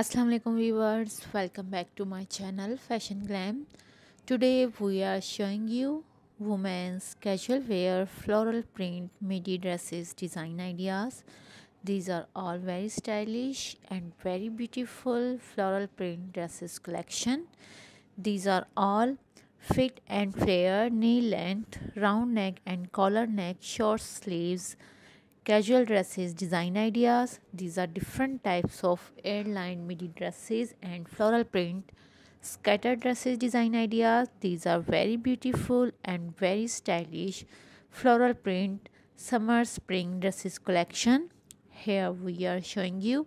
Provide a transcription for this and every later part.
Assalamu alaikum viewers welcome back to my channel fashion glam today we are showing you women's casual wear floral print midi dresses design ideas these are all very stylish and very beautiful floral print dresses collection these are all fit and flare knee length round neck and collar neck short sleeves casual dresses design ideas these are different types of airline midi dresses and floral print scattered dresses design ideas these are very beautiful and very stylish floral print summer spring dresses collection here we are showing you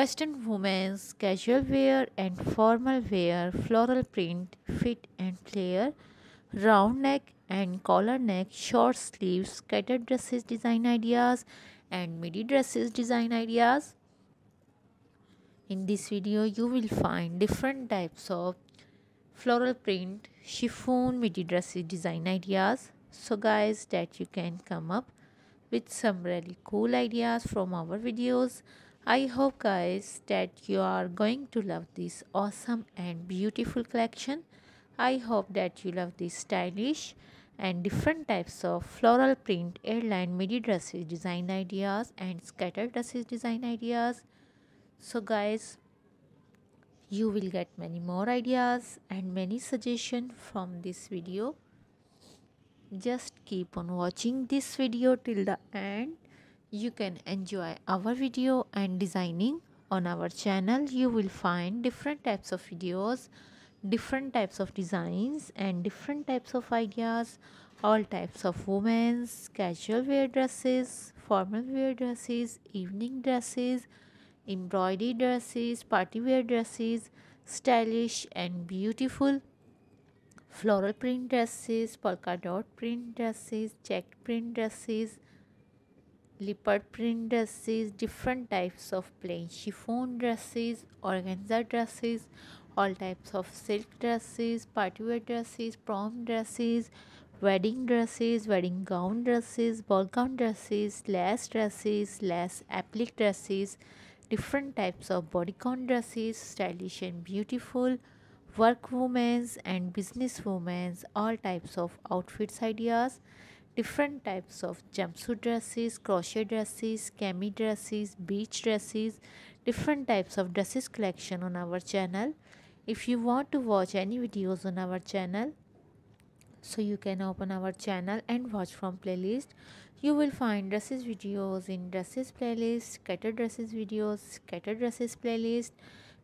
western women's casual wear and formal wear floral print fit and flare round neck and collar neck, short sleeves, scattered dresses design ideas and midi dresses design ideas. In this video you will find different types of floral print, chiffon, midi dresses design ideas. So guys that you can come up with some really cool ideas from our videos. I hope guys that you are going to love this awesome and beautiful collection. I hope that you love these stylish and different types of floral print airline midi dresses design ideas and scattered dresses design ideas. So guys, you will get many more ideas and many suggestions from this video. Just keep on watching this video till the end. You can enjoy our video and designing on our channel. You will find different types of videos different types of designs and different types of ideas all types of women's casual wear dresses formal wear dresses evening dresses embroidery dresses party wear dresses stylish and beautiful floral print dresses polka dot print dresses checked print dresses leopard print dresses different types of plain chiffon dresses organza dresses all types of silk dresses, party wear dresses, prom dresses, wedding dresses, wedding gown dresses, ball gown dresses, lace dresses, lace applique dresses, different types of bodycon dresses, stylish and beautiful, work women's and business women's, all types of outfits ideas, different types of jumpsuit dresses, crochet dresses, cami dresses, beach dresses, different types of dresses collection on our channel if you want to watch any videos on our channel so you can open our channel and watch from playlist you will find dresses videos in dresses playlist scattered dresses videos scattered dresses playlist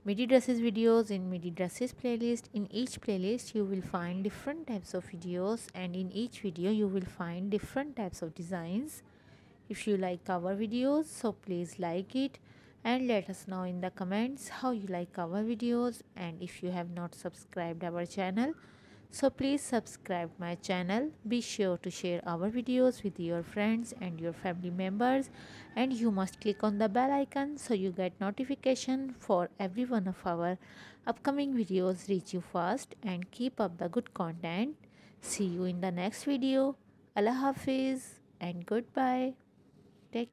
midi dresses videos in midi dresses playlist in each playlist you will find different types of videos and in each video you will find different types of designs if you like our videos so please like it and let us know in the comments how you like our videos and if you have not subscribed our channel so please subscribe my channel be sure to share our videos with your friends and your family members and you must click on the bell icon so you get notification for every one of our upcoming videos reach you fast and keep up the good content see you in the next video allah hafiz and goodbye take